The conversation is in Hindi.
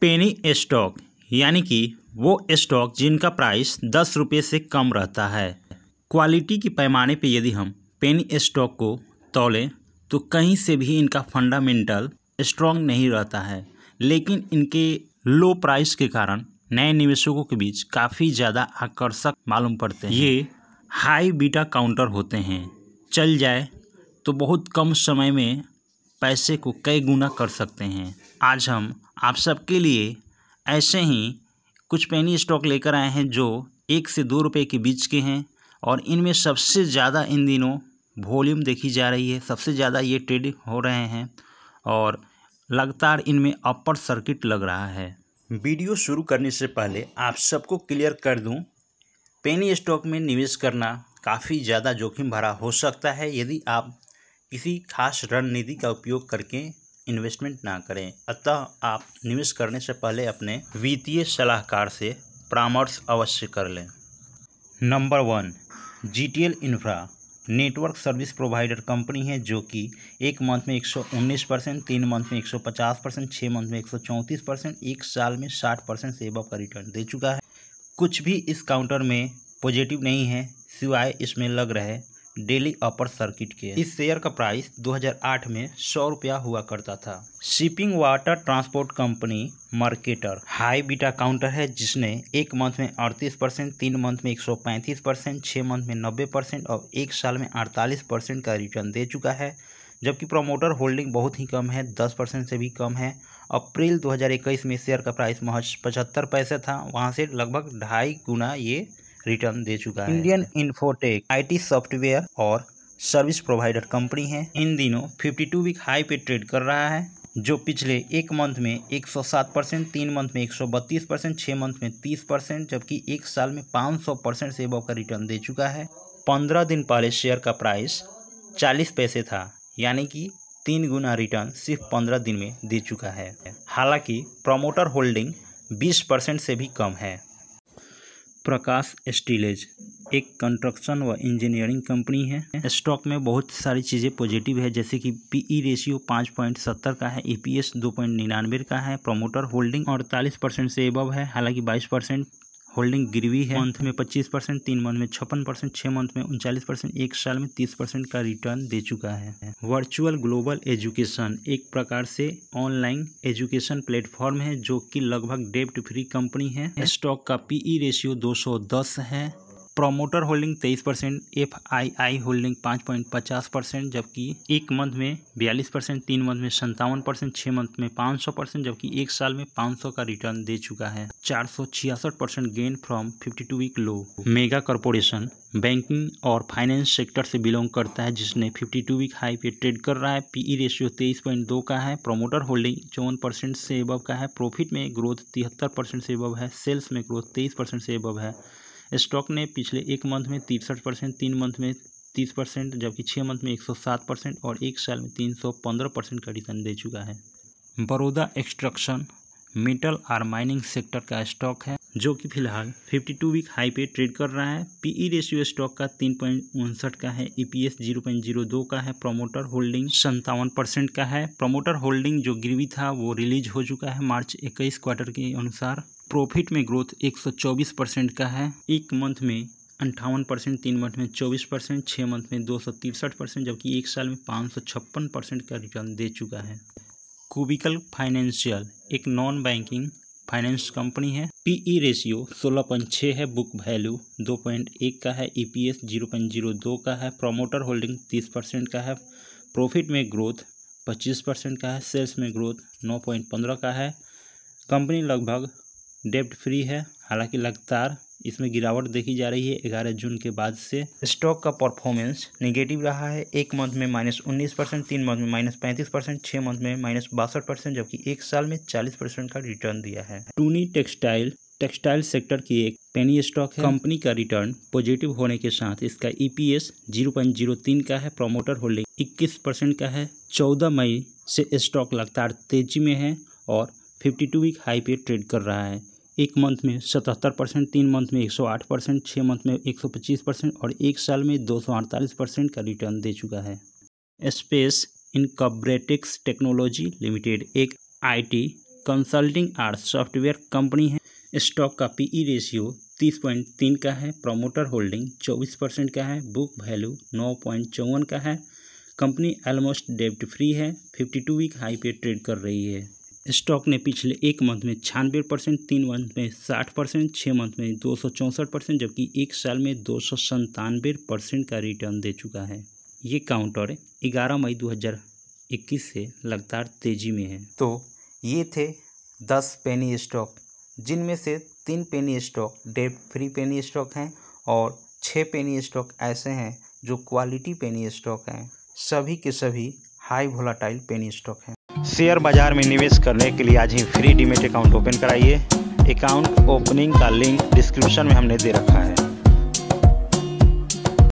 पेनी स्टॉक यानी कि वो स्टॉक जिनका प्राइस दस रुपये से कम रहता है क्वालिटी के पैमाने पे यदि हम पेनी स्टॉक को तोलें तो कहीं से भी इनका फंडामेंटल स्ट्रॉन्ग नहीं रहता है लेकिन इनके लो प्राइस के कारण नए निवेशकों के बीच काफ़ी ज़्यादा आकर्षक मालूम पड़ते हैं ये हाई बीटा काउंटर होते हैं चल जाए तो बहुत कम समय में पैसे को कई गुना कर सकते हैं आज हम आप सबके लिए ऐसे ही कुछ पेनी स्टॉक लेकर आए हैं जो एक से दो रुपये के बीच के हैं और इनमें सबसे ज़्यादा इन दिनों वॉल्यूम देखी जा रही है सबसे ज़्यादा ये ट्रेड हो रहे हैं और लगातार इनमें अपर सर्किट लग रहा है वीडियो शुरू करने से पहले आप सबको क्लियर कर दूं पेनी स्टॉक में निवेश करना काफ़ी ज़्यादा जोखिम भरा हो सकता है यदि आप किसी खास रणनीति का उपयोग करके इन्वेस्टमेंट ना करें अतः आप निवेश करने से पहले अपने वित्तीय सलाहकार से परामर्श अवश्य कर लें number one G T L infra network service provider company है जो कि एक मंथ में 119 परसेंट तीन मंथ में 150 परसेंट छः मंथ में 134 परसेंट एक साल में 60 परसेंट सेवा का रिटर्न दे चुका है कुछ भी इस काउंटर में पॉजिटिव नहीं है सिवाय इसमें लग रहे डेली अपर सर्किट के इस शेयर का प्राइस 2008 में सौ रुपया हुआ करता था shipping water transport company marketer high beta counter है जिसने एक मंथ में 38 परसेंट तीन मंथ में 135 परसेंट छः मंथ में 90 परसेंट और एक साल में 48 परसेंट का रिटर्न दे चुका है जबकि प्रमोटर होल्डिंग बहुत ही कम है दस परसेंट से भी कम है अप्रैल 2021 में शेयर का प्राइस महज पचहत्तर पैसे था वहाँ से लगभग ढाई गुना ये रिटर्न दे चुका है इंडियन इन्फोटेक आईटी सॉफ्टवेयर और सर्विस प्रोवाइडर कंपनी है इन दिनों टू वीक हाई पे ट्रेड कर रहा है जो पिछले एक मंथ में 107 परसेंट तीन मंथ में 132 परसेंट छः मंथ में 30 परसेंट जबकि एक साल में 500 परसेंट से का रिटर्न दे चुका है पंद्रह दिन पहले शेयर का प्राइस चालीस पैसे था यानी कि तीन गुना रिटर्न सिर्फ पंद्रह दिन में दे चुका है हालांकि प्रमोटर होल्डिंग बीस परसेंट से भी कम है प्रकाश स्टीलेज एक कंस्ट्रक्शन व इंजीनियरिंग कंपनी है स्टॉक में बहुत सारी चीज़ें पॉजिटिव है जैसे कि पीई रेशियो e पाँच पॉइंट सत्तर का है ईपीएस e दो पॉइंट निन्यानवे का है प्रोमोटर होल्डिंग अड़तालीस परसेंट से एबव है हालांकि बाईस परसेंट होल्डिंग गिरवी है मंथ में 25 परसेंट तीन मंथ में छप्पन परसेंट छह मंथ में उनचालीस परसेंट एक साल में 30 परसेंट का रिटर्न दे चुका है वर्चुअल ग्लोबल एजुकेशन एक प्रकार से ऑनलाइन एजुकेशन प्लेटफॉर्म है जो कि लगभग डेप्ट फ्री कंपनी है स्टॉक का पीई रेशियो 210 है प्रोमोटर होल्डिंग तेईस percent F I I holding पाँच पॉइंट पचास परसेंट जबकि एक मंथ में बयालीस परसेंट तीन मंथ में संतावन परसेंट छः मंथ में पाँच सौ परसेंट जबकि एक साल में पाँच सौ का रिटर्न दे चुका है चार सौ छियासठ percent gain from fifty two week low mega corporation banking और फाइनेंस सेक्टर से बिलोंग करता है जिसने फिफ्टी टू वीक हाई पे ट्रेड कर रहा है पीई रेशियो e तेईस पॉइंट दो का है प्रोमोटर होल्डिंग चौवन परसेंट से अबव का है प्रॉफिट में ग्रोथ तिहत्तर परसेंट से अबव है सेल्स में ग्रोथ तेईस परसेंट से अबव है स्टॉक ने पिछले एक मंथ में तिरसठ परसेंट तीन मंथ में तीस परसेंट जबकि छः मंथ में एक सौ सात परसेंट और एक साल में तीन सौ पंद्रह परसेंट का रिटर्न दे चुका है बड़ौदा एक्सट्रक्शन मेटल और माइनिंग सेक्टर का स्टॉक है जो कि फिलहाल 52 वीक हाई पे ट्रेड कर रहा है पीई रेशियो e स्टॉक का तीन पॉइंट उनसठ का है ईपीएस e दो का है प्रमोटर होल्डिंग संतावन परसेंट का है प्रमोटर होल्डिंग जो गिरवी था वो रिलीज हो चुका है मार्च इक्कीस क्वार्टर के अनुसार प्रॉफिट में ग्रोथ 124 परसेंट का है एक मंथ में अंठावन परसेंट तीन मंथ में चौबीस परसेंट छः मंथ में दो सौ तिरसठ परसेंट जबकि एक साल में पाँच सौ छप्पन परसेंट का रिटर्न दे चुका है कुबिकल फाइनेंशियल एक नॉन बैंकिंग फाइनेंस कंपनी है पीई रेशियो e सोलह पॉइंट छः है बुक वैल्यू दो पॉइंट एक का है E P S zero point zero दो का है प्रोमोटर होल्डिंग तीस परसेंट का है प्रॉफिट में ग्रोथ पच्चीस परसेंट का है सेल्स में ग्रोथ नौ पॉइंट पंद्रह का है कंपनी लगभग डेप्ट फ्री है हालांकि लगातार इसमें गिरावट देखी जा रही है ग्यारह जून के बाद से स्टॉक का परफॉर्मेंस नेगेटिव रहा है एक मंथ में माइनस उन्नीस परसेंट तीन मंथ में माइनस पैंतीस परसेंट छः मंथ में माइनस बासठ परसेंट जबकि एक साल में चालीस परसेंट का रिटर्न दिया है टूनी टेक्सटाइल टेक्सटाइल सेक्टर की एक पेनी स्टॉक है कंपनी का रिटर्न पॉजिटिव होने के साथ इसका ईपीएस e तीन का है प्रोमोटर होल्डिंग इक्कीस परसेंट का है चौदह मई से स्टॉक लगातार तेजी में है और फिफ्टी टू वीक हाई पे ट्रेड कर रहा है एक मंथ में सतहत्तर परसेंट तीन मंथ में एक सौ आठ परसेंट छः मंथ में एक सौ पच्चीस परसेंट और एक साल में दो सौ अड़तालीस परसेंट का रिटर्न दे चुका है स्पेस इनकब्रेटिक्स टेक्नोलॉजी लिमिटेड एक आईटी कंसल्टिंग और सॉफ्टवेयर कंपनी है स्टॉक का पीई रेशियो e तीस पॉइंट तीन का है प्रमोटर होल्डिंग चौबीस परसेंट का है बुक वैल्यू नौ पॉइंट चौवन का है कंपनी ऑलमोस्ट डेब्ट फ्री है फिफ्टी टू वीक हाई पे ट्रेड कर रही है स्टॉक ने पिछले एक मंथ में छियानवे परसेंट तीन मंथ में साठ परसेंट छः मंथ में दो सौ चौंसठ परसेंट जबकि एक साल में दो सौ संतानवे परसेंट का रिटर्न दे चुका है ये काउंटर ग्यारह मई दो हज़ार इक्कीस से लगातार तेज़ी में है तो ये थे दस पेनी स्टॉक जिनमें से तीन penny stock debt free penny stock हैं और छः पेनी स्टॉक ऐसे हैं जो क्वालिटी पेनी स्टॉक हैं सभी के सभी हाई वोलाटाइल पेनी स्टॉक हैं शेयर बाजार में निवेश करने के लिए आज ही फ्री डीमेट अकाउंट ओपन कराइए अकाउंट ओपनिंग का लिंक डिस्क्रिप्शन में हमने दे रखा है